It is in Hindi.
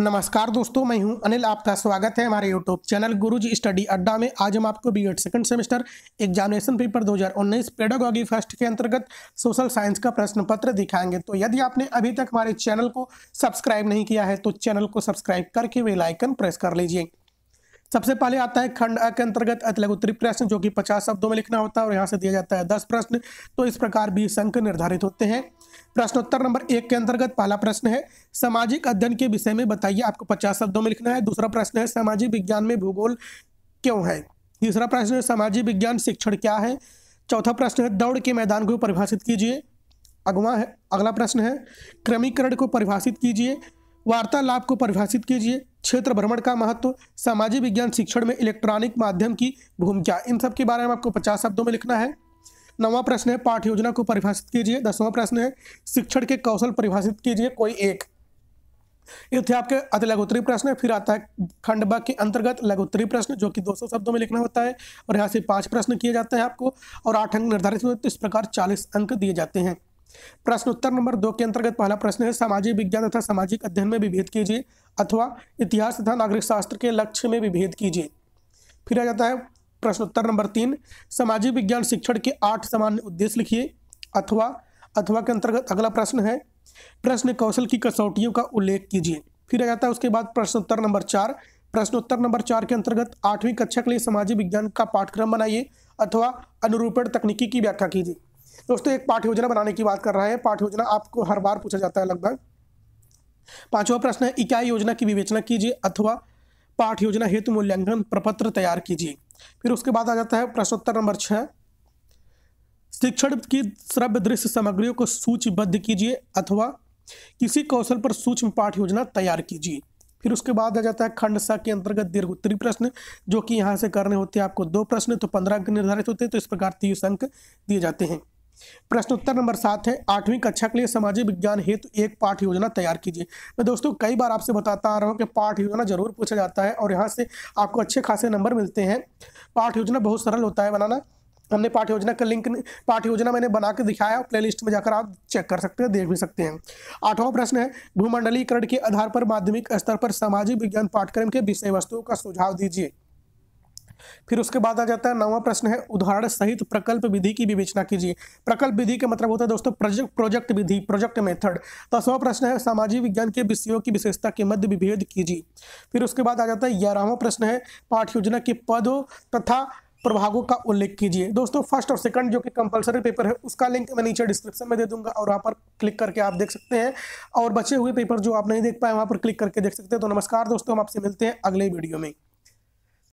नमस्कार दोस्तों मैं हूं अनिल आपका स्वागत है हमारे यूट्यूब चैनल गुरुजी स्टडी अड्डा में आज हम आपको B Ed second semester examination paper 2019 pedagogy first के अंतर्गत सोशल साइंस का प्रश्न पत्र दिखाएंगे तो यदि आपने अभी तक हमारे चैनल को सब्सक्राइब नहीं किया है तो चैनल को सब्सक्राइब करके लाइकन प्रेस कर लीजिए सबसे पहले आता है खंड अ के अंतर्गत उत्तरी प्रश्न जो कि पचास शब्दों में लिखना होता है और यहाँ से दिया जाता है दस प्रश्न तो इस प्रकार बीस अंक निर्धारित होते हैं प्रश्नोत्तर नंबर एक के अंतर्गत पहला प्रश्न है सामाजिक अध्ययन के विषय में बताइए आपको पचास शब्दों में लिखना है दूसरा प्रश्न है सामाजिक विज्ञान में भूगोल क्यों है तीसरा प्रश्न है सामाजिक विज्ञान शिक्षण क्या है चौथा प्रश्न है दौड़ के मैदान को परिभाषित कीजिए अगवा है अगला प्रश्न है क्रमीकरण को परिभाषित कीजिए वार्तालाप को परिभाषित कीजिए क्षेत्र भ्रमण का महत्व सामाजिक विज्ञान शिक्षण में इलेक्ट्रॉनिक माध्यम की भूमिका इन सब के बारे में आपको पचास शब्दों में लिखना है नवा प्रश्न है पाठ योजना को परिभाषित कीजिए दसवां प्रश्न है शिक्षण के कौशल परिभाषित कीजिए कोई एक ये थे आपके अति लघुत्तरी प्रश्न फिर आता है खंड बाग के अंतर्गत लघुत्तरी प्रश्न जो कि 200 शब्दों में लिखना होता है और यहाँ से पांच प्रश्न किए जाते हैं आपको और आठ अंक निर्धारित होते हैं तो इस प्रकार चालीस अंक दिए जाते हैं प्रश्न उत्तर नंबर दो के अंतर्गत पहला प्रश्न है सामाजिक विज्ञान तथा सामाजिक अध्ययन में विभेद कीजिए अथवा इतिहास तथा नागरिक शास्त्र के लक्ष्य में विभेद कीजिए फिर आ जाता है प्रश्न उत्तर नंबर तीन सामाजिक विज्ञान शिक्षण के आठ सामान्य उद्देश्य लिखिए अथवा अथवा के अंतर्गत अगला प्रश्न है प्रश्न कौशल की कसौटियों का उल्लेख कीजिए फिर आ जाता है उसके बाद प्रश्न उत्तर नंबर चार प्रश्न उत्तर नंबर चार के अंतर्गत आठवीं कक्षा के लिए सामाजिक विज्ञान का पाठ्यक्रम बनाइए अथवा अनुरूपण तकनीकी की व्याख्या कीजिए दोस्तों एक पाठ योजना बनाने की बात कर रहा है पाठ योजना आपको हर बार पूछा जाता है लगभग पांचवा प्रश्न है इकाई योजना की विवेचना कीजिए अथवा पाठ योजना हेतु मूल्यांकन प्रपत्र तैयार कीजिए फिर उसके बाद आ जाता है प्रश्नोत्तर नंबर छः शिक्षण की श्रव्य दृश्य सामग्रियों को सूचीबद्ध कीजिए अथवा किसी कौशल पर सूक्ष्म पाठ योजना तैयार कीजिए फिर उसके बाद आ जाता है खंड सा के अंतर्गत दीर्घ उत्तरी प्रश्न जो कि यहाँ से करने होते हैं आपको दो प्रश्न तो पंद्रह अंक निर्धारित होते हैं तो इस प्रकार तीस अंक दिए जाते हैं प्रश्न उत्तर नंबर सात है आठवीं कक्षा के लिए सामाजिक विज्ञान हेतु एक पाठ योजना तैयार कीजिए मैं दोस्तों कई बार आपसे बताता आ रहा हूँ कि पाठ योजना जरूर पूछा जाता है और यहाँ से आपको अच्छे खासे नंबर मिलते हैं पाठ योजना बहुत सरल होता है बनाना हमने पाठ योजना का लिंक पाठ योजना मैंने बना के दिखाया प्ले लिस्ट में जाकर आप चेक कर सकते हैं देख भी सकते हैं आठवां प्रश्न है भूमंडलीकरण के आधार पर माध्यमिक स्तर पर सामाजिक विज्ञान पाठ्यक्रम के विषय वस्तुओं का सुझाव दीजिए फिर उसके बाद आ जाता है नवा प्रश्न है उदाहरण सहित प्रकल्प विधि की विवेचना कीजिए प्रकल्प विधि का मतलब होता है दोस्तों प्रोजेक्ट प्रोजेक्ट विधि प्रोजेक्ट मेथड दसवां प्रश्न है सामाजिक विज्ञान के विषयों की विशेषता के मध्य विभेद कीजिए फिर उसके बाद आ जाता है ग्यारहवा प्रश्न है पाठ योजना के पद तथा प्रभागों का उल्लेख कीजिए दोस्तों फर्स्ट और सेकंड जो कि कंपलसरी पेपर है उसका लिंक मैं नीचे डिस्क्रिप्शन में दे दूंगा और वहाँ पर क्लिक करके आप देख सकते हैं और बचे हुए पेपर जो आप नहीं देख पाए वहाँ पर क्लिक करके देख सकते हैं तो नमस्कार दोस्तों हम आपसे मिलते हैं अगले वीडियो में